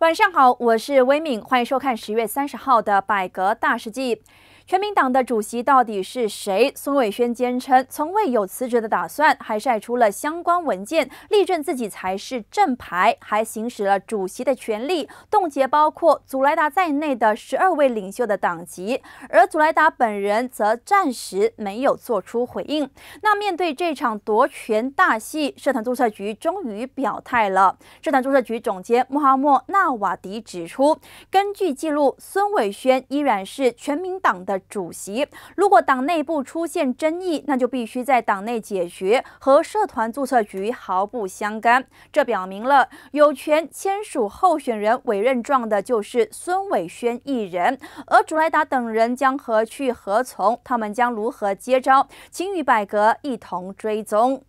晚上好，我是威敏，欢迎收看十月三十号的百格大事记。全民党的主席到底是谁？孙伟轩坚称从未有辞职的打算，还晒出了相关文件，力证自己才是正牌，还行使了主席的权利，冻结包括祖莱达在内的十二位领袖的党籍。而祖莱达本人则暂时没有做出回应。那面对这场夺权大戏，社团注册局终于表态了。社团注册局总监穆哈默纳瓦迪指出，根据记录，孙伟轩依然是全民党的。主席，如果党内部出现争议，那就必须在党内解决，和社团注册局毫不相干。这表明了有权签署候选人委任状的就是孙伟轩一人，而朱莱达等人将何去何从？他们将如何接招？请与百格一同追踪。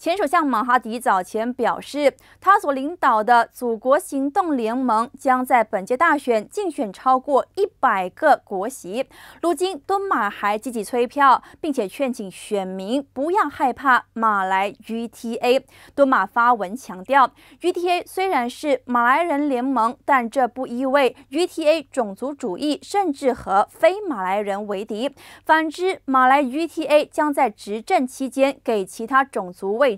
前首相马哈迪早前表示，他所领导的祖国行动联盟将在本届大选竞选超过一百个国席。如今，敦马还积极催票，并且劝请选民不要害怕马来 GTA。敦马发文强调，GTA 虽然是马来人联盟，但这不意味 GTA 种族主义，甚至和非马来人为敌。反之，马来 GTA 将在执政期间给其他种族位。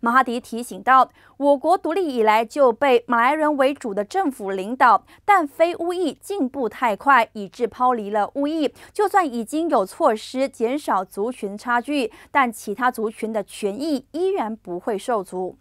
马哈迪提醒到，我国独立以来就被马来人为主的政府领导，但非巫裔进步太快，以致抛离了巫裔。就算已经有措施减少族群差距，但其他族群的权益依然不会受阻。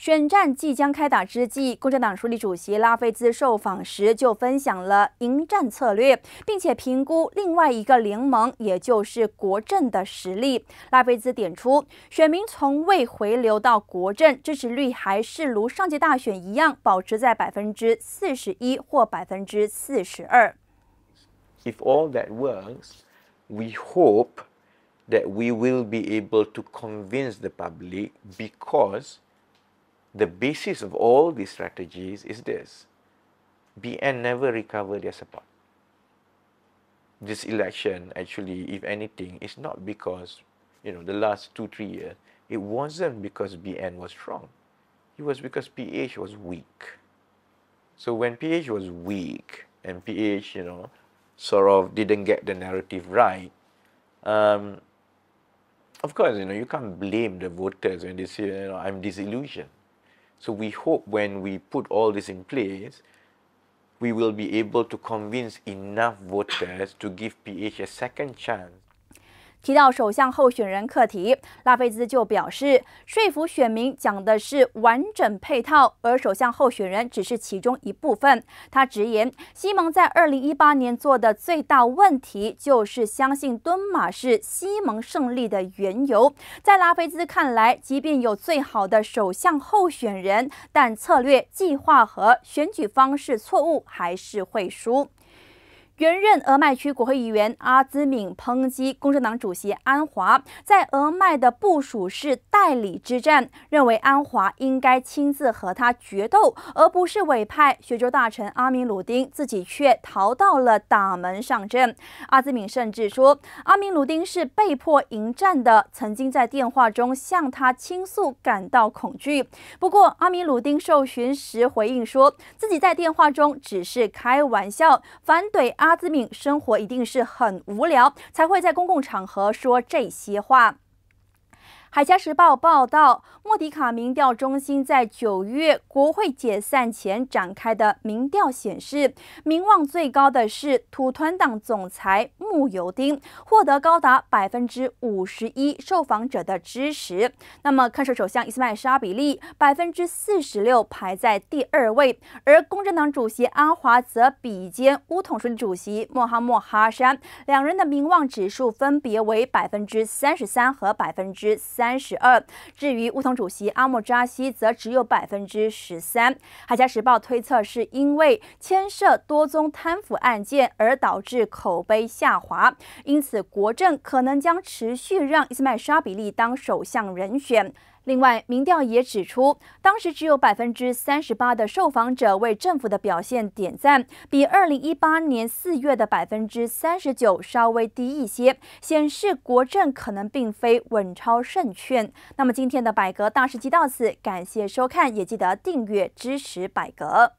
选战即将开打之际，共产党署理主席拉菲兹受访时就分享了迎战策略，并且评估另外一个联盟，也就是国政的实力。拉菲兹点出，选民从未回流到国政，支持率还是如上届大选一样，保持在百分之四十一或百分之四十二。If all that works, we hope that we will be able to convince the public because The basis of all these strategies is this. BN never recovered their support. This election, actually, if anything, is not because, you know, the last two, three years, it wasn't because BN was strong. It was because PH was weak. So when PH was weak and PH, you know, sort of didn't get the narrative right, um, of course, you know, you can't blame the voters when they say, you know, I'm disillusioned. So we hope when we put all this in place, we will be able to convince enough voters to give PH a second chance. 提到首相候选人课题，拉菲兹就表示，说服选民讲的是完整配套，而首相候选人只是其中一部分。他直言，西蒙在2018年做的最大问题就是相信敦马是西蒙胜利的缘由。在拉菲兹看来，即便有最好的首相候选人，但策略、计划和选举方式错误，还是会输。原任俄麦区国会议员阿兹敏抨击共产党主席安华在俄麦的部署是代理之战，认为安华应该亲自和他决斗，而不是委派学州大臣阿米鲁丁，自己却逃到了党门上阵。阿兹敏甚至说，阿米鲁丁是被迫迎战的，曾经在电话中向他倾诉感到恐惧。不过，阿米鲁丁受询时回应说，自己在电话中只是开玩笑，反对。阿。阿兹敏生活一定是很无聊，才会在公共场合说这些话。海峡时报报道，莫迪卡民调中心在九月国会解散前展开的民调显示，名望最高的是土团党总裁穆尤丁，获得高达百分之五十一受访者的支持。那么，看守首相伊斯麦沙比利百分之四十六排在第二位，而公正党主席安华则比肩乌统主席莫哈莫哈山，两人的名望指数分别为百分之三十三和百分之。三十二。至于乌同主席阿莫扎西，则只有百分之十三。海峡时报推测，是因为牵涉多宗贪腐案件而导致口碑下滑，因此国政可能将持续让伊斯迈沙比利当首相人选。另外，民调也指出，当时只有百分之三十八的受访者为政府的表现点赞，比二零一八年四月的百分之三十九稍微低一些，显示国政可能并非稳超胜券。那么今天的百格大事记到此，感谢收看，也记得订阅支持百格。